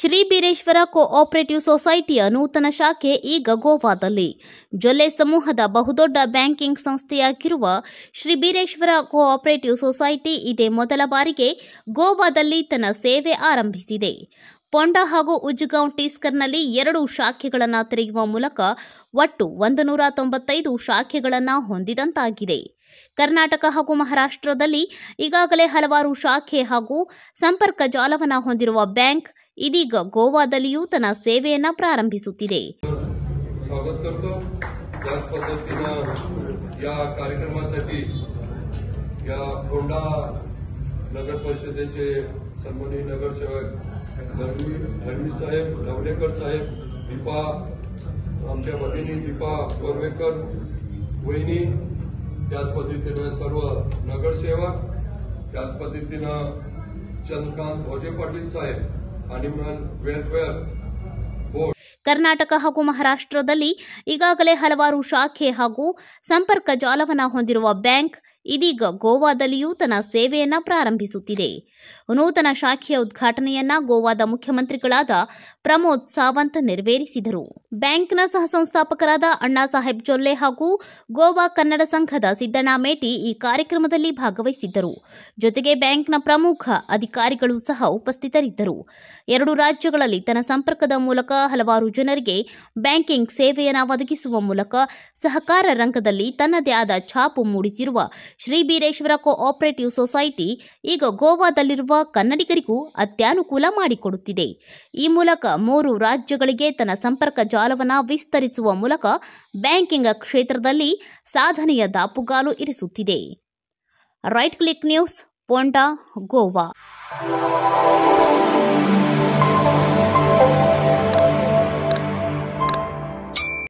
Shri Bireshwar cooperative ಸೊಸೈಟಿಯ ನೂತನ ಶಾಖೆ ಈಗ ಗೋವಾದಲ್ಲಿ ಜೊಲೆ ಸಮೂಹದ ಬಹುದೊಡ್ಡ ಬ್ಯಾಂಕಿಂಗ್ ಸಂಸ್ಥೆಯಾಗಿರುವ ಶ್ರೀ ಬೀರೇಶ್ವರ ಕೋಆಪರೇಟಿವ್ ಸೊಸೈಟಿ ಇದೇ ಮೊದಲ ಬಾರಿಗೆ ಗೋವಾದಲ್ಲಿ ತನ್ನ ಸೇವೆ ಆರಂಭಿಸಿದೆ ಪೊಂಡ ಹಾಗೂ ಉಜ್ಗಾಂವ್ ಟೀಸ್ಕರ್ನಲ್ಲಿ ಎರಡು ಶಾಖೆಗಳನ್ನು ತೆರೆಯುವ ಮೂಲಕ ಒಟ್ಟು ಒಂದು ನೂರ ತೊಂಬತ್ತೈದು ಶಾಖೆಗಳನ್ನು ಹೊಂದಿದಂತಾಗಿದೆ ಕರ್ನಾಟಕ ಹಾಗೂ ಮಹಾರಾಷ್ಟ್ರದಲ್ಲಿ ಈಗಾಗಲೇ ಹಲವಾರು ಶಾಖೆ ಹಾಗೂ ಸಂಪರ್ಕ ಜಾಲವನ್ನು ಹೊಂದಿರುವ ಬ್ಯಾಂಕ್ ಇದೀಗ ಗೋವಾದಲ್ಲಿಯೂ ತನ್ನ ಸೇವೆಯನ್ನು ಪ್ರಾರಂಭಿಸುತ್ತಿದೆ या कार्यक्रमासाठी या नगर परिषदेचे धर्मी धर्मी साहेब धावडेकर साहेब दीपा आम भगिनी दीपा कोरवेकर वहिनी त्याच सर्व नगर सेवक पद्धतीनं चंद्रकांत भोजे पाटिल साहेब अॅनिमल वेलफेयर ಕರ್ನಾಟಕ ಹಾಗೂ ಮಹಾರಾಷ್ಟ್ರದಲ್ಲಿ शाखे संपर्क जालव बैंक ಇದೀಗ ಗೋವಾದಲ್ಲಿಯೂ ತನ್ನ ಸೇವೆಯನ್ನು ಪ್ರಾರಂಭಿಸುತ್ತಿದೆ ನೂತನ ಶಾಖೆಯ ಉದ್ಘಾಟನೆಯನ್ನ ಗೋವಾದ ಮುಖ್ಯಮಂತ್ರಿಗಳಾದ ಪ್ರಮೋದ್ ಸಾವಂತ್ ನೆರವೇರಿಸಿದರು ಬ್ಯಾಂಕ್ನ ಸಂಸ್ಥಾಪಕರಾದ ಅಣ್ಣಾ ಸಾಹೇಬ್ ಜೊಲ್ಲೆ ಹಾಗೂ ಗೋವಾ ಕನ್ನಡ ಸಂಘದ ಸಿದ್ದಣ್ಣ ಮೇಟಿ ಈ ಕಾರ್ಯಕ್ರಮದಲ್ಲಿ ಭಾಗವಹಿಸಿದ್ದರು ಜೊತೆಗೆ ಬ್ಯಾಂಕ್ನ ಪ್ರಮುಖ ಅಧಿಕಾರಿಗಳು ಸಹ ಉಪಸ್ಥಿತರಿದ್ದರು ಎರಡು ರಾಜ್ಯಗಳಲ್ಲಿ ತನ್ನ ಸಂಪರ್ಕದ ಮೂಲಕ ಹಲವಾರು ಜನರಿಗೆ ಬ್ಯಾಂಕಿಂಗ್ ಸೇವೆಯನ್ನು ಒದಗಿಸುವ ಮೂಲಕ ಸಹಕಾರ ರಂಗದಲ್ಲಿ ತನ್ನದೇ ಆದ ಛಾಪು ಮೂಡಿಸಿರುವ ಶ್ರೀ ಬೀರೇಶ್ವರ ಕೋಆಪರೇಟಿವ್ ಸೊಸೈಟಿ ಈಗ ಗೋವಾದಲ್ಲಿರುವ ಕನ್ನಡಿಗರಿಗೂ ಅತ್ಯಾನುಕೂಲ ಮಾಡಿಕೊಡುತ್ತಿದೆ ಈ ಮೂಲಕ ಮೂರು ರಾಜ್ಯಗಳಿಗೆ ತನ್ನ ಸಂಪರ್ಕ ಜಾಲವನ್ನು ವಿಸ್ತರಿಸುವ ಮೂಲಕ ಬ್ಯಾಂಕಿಂಗ್ ಕ್ಷೇತ್ರದಲ್ಲಿ ಸಾಧನೆಯ ದಾಪುಗಾಲು ಇರಿಸುತ್ತಿದೆ Right Click News Ponda Goa